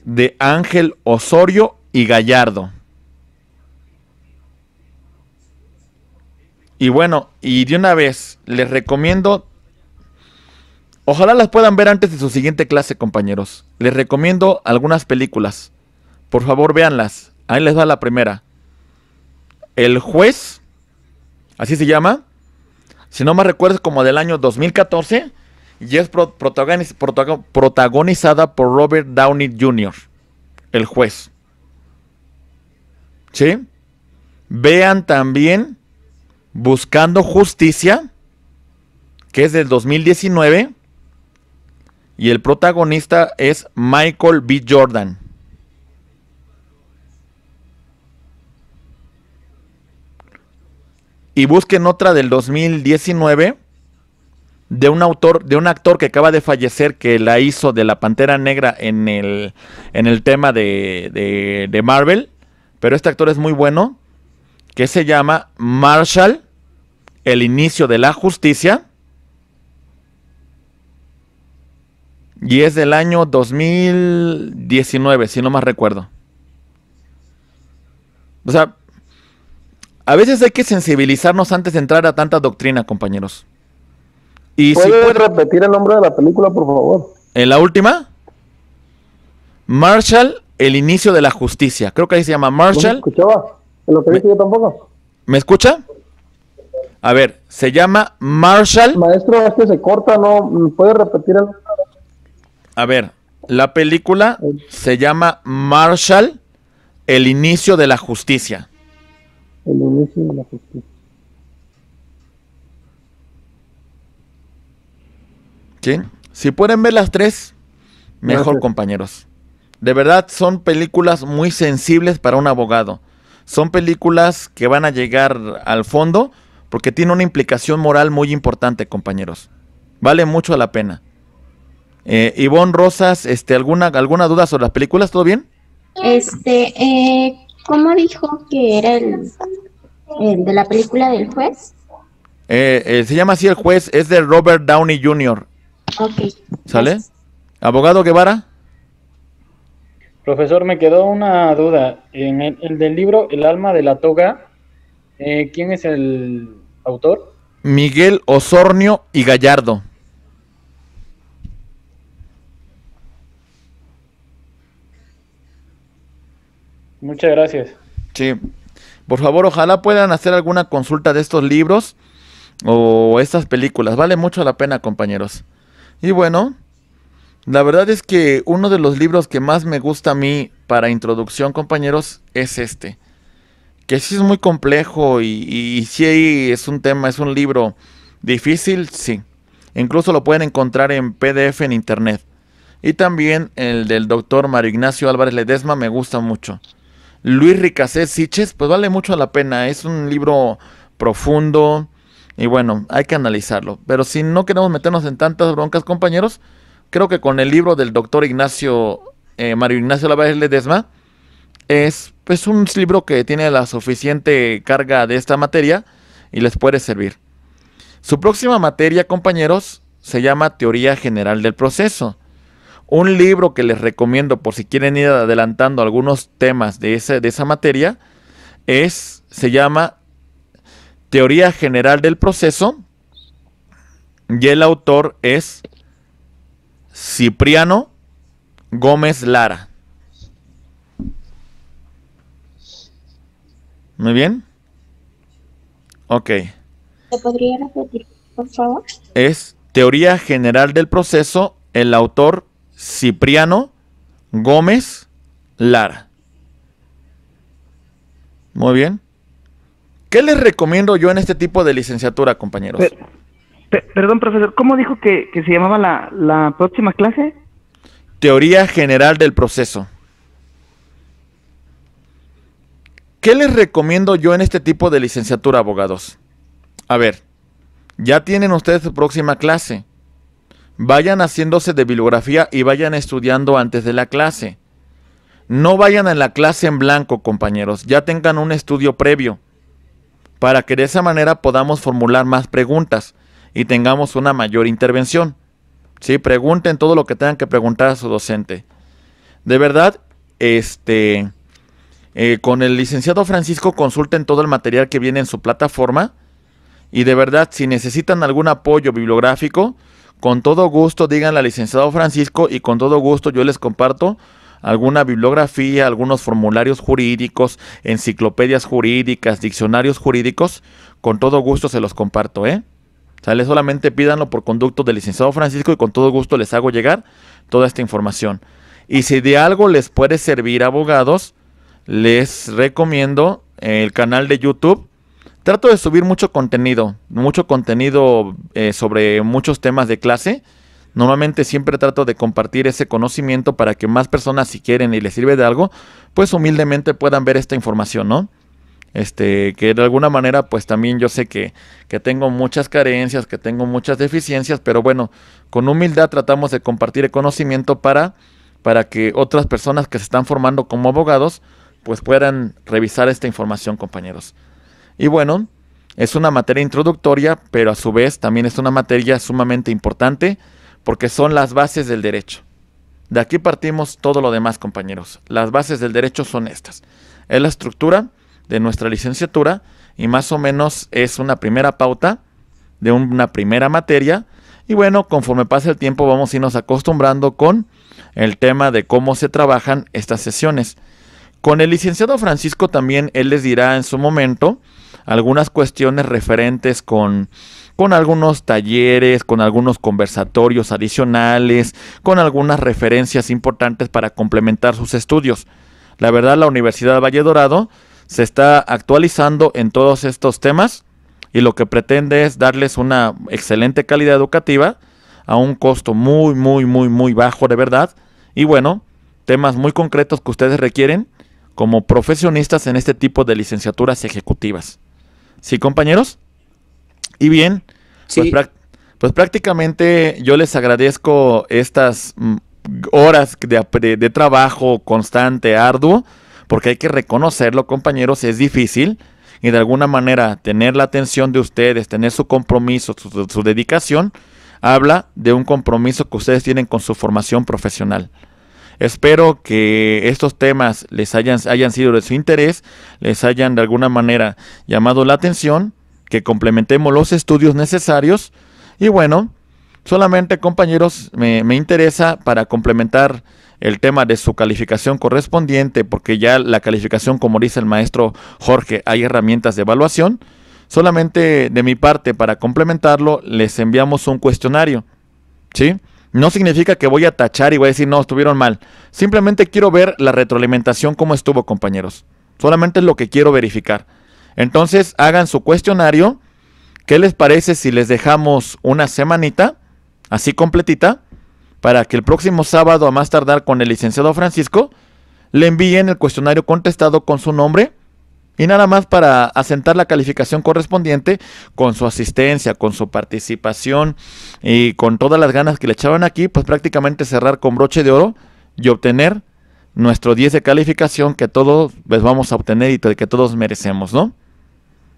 de Ángel Osorio y Gallardo. Y bueno, y de una vez, les recomiendo. Ojalá las puedan ver antes de su siguiente clase, compañeros. Les recomiendo algunas películas. Por favor, véanlas. Ahí les va la primera. El juez, así se llama. Si no me recuerdo, como del año 2014 y es protagonizada por Robert Downey Jr., el juez. ¿Sí? Vean también Buscando Justicia, que es del 2019, y el protagonista es Michael B. Jordan. Y busquen otra del 2019 de un autor, de un actor que acaba de fallecer que la hizo de la Pantera Negra en el, tema de, de Marvel, pero este actor es muy bueno, que se llama Marshall, el inicio de la justicia, y es del año 2019, si no más recuerdo. O sea, a veces hay que sensibilizarnos antes de entrar a tanta doctrina, compañeros. ¿Puede repetir el nombre de la película, por favor? ¿En la última? Marshall, el inicio de la justicia. Creo que ahí se llama Marshall. me escuchaba? ¿En lo que yo tampoco? ¿Me escucha? A ver, se llama Marshall. Maestro, es que se corta, ¿no? ¿Puede repetir el a ver, la película se llama Marshall, el inicio de la justicia. El inicio de la justicia. Si pueden ver las tres, mejor compañeros. De verdad, son películas muy sensibles para un abogado. Son películas que van a llegar al fondo porque tiene una implicación moral muy importante, compañeros. Vale mucho la pena. Eh, Ivonne Rosas, este, ¿alguna, ¿alguna duda sobre las películas? ¿Todo bien? Este, eh, ¿cómo dijo que era el, de la película del juez? Eh, eh, se llama así el juez, es de Robert Downey Jr. ¿Sale? ¿Abogado Guevara? Profesor, me quedó una duda. En el, del libro El alma de la toga, eh, ¿quién es el autor? Miguel Osornio y Gallardo. Muchas gracias. Sí. Por favor, ojalá puedan hacer alguna consulta de estos libros o estas películas. Vale mucho la pena, compañeros. Y bueno, la verdad es que uno de los libros que más me gusta a mí para introducción, compañeros, es este. Que sí es muy complejo y, si es un tema, es un libro difícil, sí. Incluso lo pueden encontrar en PDF en internet. Y también el del doctor Mario Ignacio Álvarez Ledesma me gusta mucho. Luis Ricacé Siches, pues vale mucho la pena. Es un libro profundo, y bueno, hay que analizarlo. Pero si no queremos meternos en tantas broncas, compañeros, creo que con el libro del doctor Ignacio, eh, Mario Ignacio Lavalle Ledesma, es pues, un libro que tiene la suficiente carga de esta materia y les puede servir. Su próxima materia, compañeros, se llama Teoría General del Proceso. Un libro que les recomiendo por si quieren ir adelantando algunos temas de, ese, de esa materia es, se llama Teoría general del proceso. Y el autor es Cipriano Gómez Lara. Muy bien. Ok. ¿Se podría repetir, por favor? Es Teoría General del Proceso, el autor Cipriano Gómez Lara. Muy bien. ¿Qué les recomiendo yo en este tipo de licenciatura, compañeros? perdón, profesor, ¿cómo dijo que, se llamaba la, la, próxima clase? Teoría general del proceso. ¿Qué les recomiendo yo en este tipo de licenciatura, abogados? A ver, ya tienen ustedes su próxima clase. Vayan haciéndose de bibliografía y vayan estudiando antes de la clase. No vayan a la clase en blanco, compañeros. Ya tengan un estudio previo para que de esa manera podamos formular más preguntas y tengamos una mayor intervención. Sí, pregunten todo lo que tengan que preguntar a su docente. De verdad, este, eh, con el licenciado Francisco consulten todo el material que viene en su plataforma y de verdad, si necesitan algún apoyo bibliográfico, con todo gusto digan al licenciado Francisco y con todo gusto yo les comparto alguna bibliografía, algunos formularios jurídicos, enciclopedias jurídicas, diccionarios jurídicos, con todo gusto se los comparto, ¿eh? ¿Sale? Solamente pídanlo por conducto del licenciado Francisco y con todo gusto les hago llegar toda esta información. Y si de algo les puede servir abogados, les recomiendo el canal de YouTube. Trato de subir mucho contenido, mucho contenido eh, sobre muchos temas de clase Normalmente siempre trato de compartir ese conocimiento para que más personas si quieren y les sirve de algo, pues humildemente puedan ver esta información, ¿no? Este, que de alguna manera pues también yo sé que, tengo muchas carencias, que tengo muchas deficiencias, pero bueno, con humildad tratamos de compartir el conocimiento para, para que otras personas que se están formando como abogados pues puedan revisar esta información compañeros. Y bueno, es una materia introductoria, pero a su vez también es una materia sumamente importante porque son las bases del derecho. De aquí partimos todo lo demás, compañeros. Las bases del derecho son estas. Es la estructura de nuestra licenciatura y más o menos es una primera pauta de una primera materia. Y bueno, conforme pase el tiempo vamos a irnos acostumbrando con el tema de cómo se trabajan estas sesiones. Con el licenciado Francisco también él les dirá en su momento algunas cuestiones referentes con con algunos talleres, con algunos conversatorios adicionales, con algunas referencias importantes para complementar sus estudios. La verdad, la Universidad Valle Dorado se está actualizando en todos estos temas y lo que pretende es darles una excelente calidad educativa a un costo muy, muy, muy, muy bajo de verdad. Y bueno, temas muy concretos que ustedes requieren como profesionistas en este tipo de licenciaturas ejecutivas. ¿Sí, compañeros? Y bien, pues, pues, prácticamente yo les agradezco estas mm, horas de, trabajo constante, arduo, porque hay que reconocerlo, compañeros, es difícil y de alguna manera tener la atención de ustedes, tener su compromiso, su, su, dedicación, habla de un compromiso que ustedes tienen con su formación profesional. Espero que estos temas les hayan, hayan sido de su interés, les hayan de alguna manera llamado la atención que complementemos los estudios necesarios. Y bueno, solamente compañeros, me, interesa para complementar el tema de su calificación correspondiente, porque ya la calificación, como dice el maestro Jorge, hay herramientas de evaluación. Solamente de mi parte, para complementarlo, les enviamos un cuestionario. ¿Sí? No significa que voy a tachar y voy a decir, no, estuvieron mal. Simplemente quiero ver la retroalimentación, cómo estuvo, compañeros. Solamente es lo que quiero verificar. Entonces hagan su cuestionario. ¿Qué les parece si les dejamos una semanita, así completita, para que el próximo sábado, a más tardar con el licenciado Francisco, le envíen el cuestionario contestado con su nombre? Y nada más para asentar la calificación correspondiente con su asistencia, con su participación y con todas las ganas que le echaban aquí, pues prácticamente cerrar con broche de oro y obtener nuestro 10 de calificación que todos vamos a obtener y que todos merecemos, ¿no?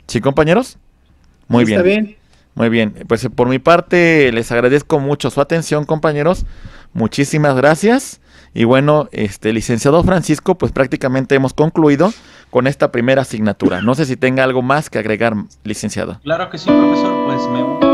¿Sí, compañeros? Muy bien. Muy bien. Pues eh, por mi parte, les agradezco mucho su atención, compañeros. Muchísimas gracias. Y bueno, este licenciado Francisco, pues prácticamente hemos concluido con esta primera asignatura. No sé si tenga algo más que agregar, licenciado. Claro que sí, profesor. Pues me